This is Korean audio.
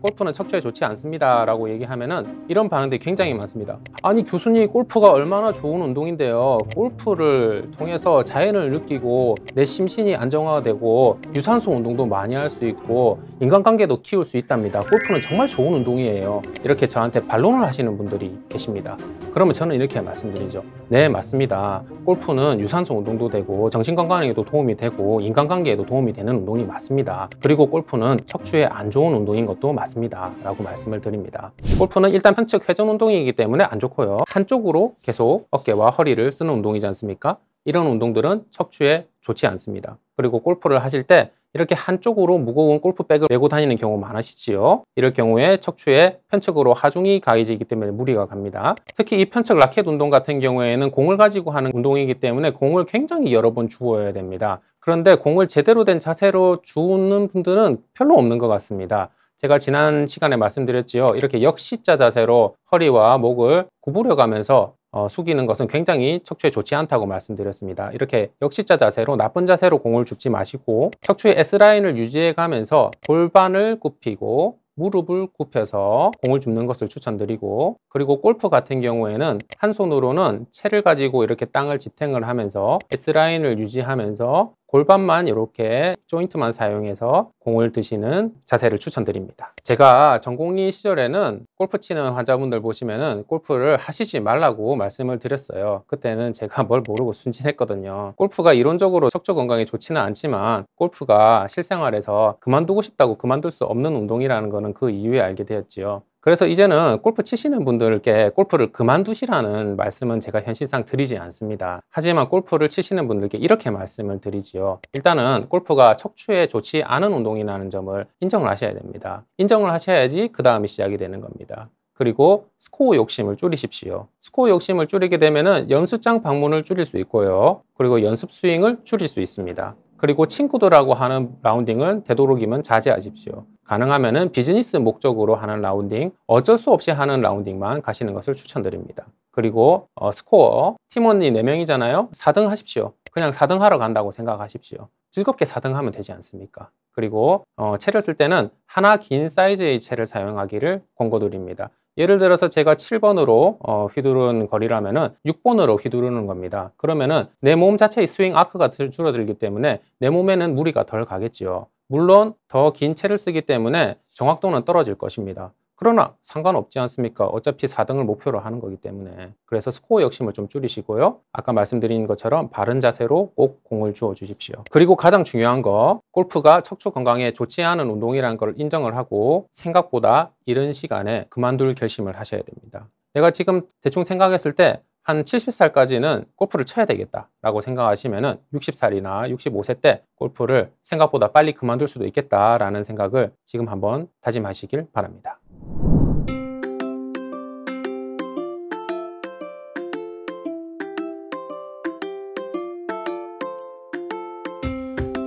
골프는 척추에 좋지 않습니다 라고 얘기하면은 이런 반응들이 굉장히 많습니다 아니 교수님 골프가 얼마나 좋은 운동인데요 골프를 통해서 자연을 느끼고 내 심신이 안정화되고 유산소 운동도 많이 할 수 있고 인간관계도 키울 수 있답니다 골프는 정말 좋은 운동이에요 이렇게 저한테 반론을 하시는 분들이 계십니다 그러면 저는 이렇게 말씀드리죠. 네, 맞습니다. 골프는 유산소 운동도 되고 정신건강에도 도움이 되고 인간관계에도 도움이 되는 운동이 맞습니다. 그리고 골프는 척추에 안 좋은 운동인 것도 맞습니다. 라고 말씀을 드립니다. 골프는 일단 편측 회전 운동이기 때문에 안 좋고요. 한쪽으로 계속 어깨와 허리를 쓰는 운동이지 않습니까? 이런 운동들은 척추에 좋지 않습니다. 그리고 골프를 하실 때 이렇게 한쪽으로 무거운 골프백을 메고 다니는 경우 많으시지요. 이럴 경우에 척추에 편측으로 하중이 가해지기 때문에 무리가 갑니다. 특히 이 편측 라켓 운동 같은 경우에는 공을 가지고 하는 운동이기 때문에 공을 굉장히 여러 번 주어야 됩니다. 그런데 공을 제대로 된 자세로 주는 분들은 별로 없는 것 같습니다. 제가 지난 시간에 말씀드렸지요. 이렇게 역시자 자세로 허리와 목을 구부려가면서 어, 숙이는 것은 굉장히 척추에 좋지 않다고 말씀드렸습니다. 이렇게 역시자 자세로 나쁜 자세로 공을 줍지 마시고 척추의 S라인을 유지해 가면서 골반을 굽히고 무릎을 굽혀서 공을 줍는 것을 추천드리고 그리고 골프 같은 경우에는 한 손으로는 채를 가지고 이렇게 땅을 지탱을 하면서 S라인을 유지하면서 골반만 이렇게 조인트만 사용해서 공을 드시는 자세를 추천드립니다. 제가 전공의 시절에는 골프 치는 환자분들 보시면은 골프를 하시지 말라고 말씀을 드렸어요. 그때는 제가 뭘 모르고 순진했거든요. 골프가 이론적으로 척추 건강에 좋지는 않지만 골프가 실생활에서 그만두고 싶다고 그만둘 수 없는 운동이라는 것은 그 이후에 알게 되었지요. 그래서 이제는 골프 치시는 분들께 골프를 그만두시라는 말씀은 제가 현실상 드리지 않습니다. 하지만 골프를 치시는 분들께 이렇게 말씀을 드리지요. 일단은 골프가 척추에 좋지 않은 운동이라는 점을 인정을 하셔야 됩니다. 인정을 하셔야지 그 다음이 시작이 되는 겁니다. 그리고 스코어 욕심을 줄이십시오. 스코어 욕심을 줄이게 되면 연습장 방문을 줄일 수 있고요. 그리고 연습 스윙을 줄일 수 있습니다. 그리고 친구들하고 하는 라운딩은 되도록이면 자제하십시오. 가능하면 비즈니스 목적으로 하는 라운딩, 어쩔 수 없이 하는 라운딩만 가시는 것을 추천드립니다. 그리고 어, 스코어, 팀원이 4명이잖아요. 4등 하십시오. 그냥 4등 하러 간다고 생각하십시오. 즐겁게 4등 하면 되지 않습니까? 그리고 어, 채를 쓸 때는 하나 긴 사이즈의 채를 사용하기를 권고드립니다. 예를 들어서 제가 7번으로 어, 휘두른 거리라면은 6번으로 휘두르는 겁니다. 그러면은 내 몸 자체의 스윙 아크가 줄어들기 때문에 내 몸에는 무리가 덜 가겠지요. 물론 더 긴 채를 쓰기 때문에 정확도는 떨어질 것입니다. 그러나 상관없지 않습니까? 어차피 4등을 목표로 하는 거기 때문에. 그래서 스코어 욕심을 좀 줄이시고요. 아까 말씀드린 것처럼 바른 자세로 꼭 공을 주어 주십시오. 그리고 가장 중요한 거, 골프가 척추 건강에 좋지 않은 운동이라는 걸 인정을 하고 생각보다 이른 시간에 그만둘 결심을 하셔야 됩니다. 내가 지금 대충 생각했을 때 한 70살까지는 골프를 쳐야 되겠다라고 생각하시면은 60살이나 65세 때 골프를 생각보다 빨리 그만둘 수도 있겠다라는 생각을 지금 한번 다짐하시길 바랍니다.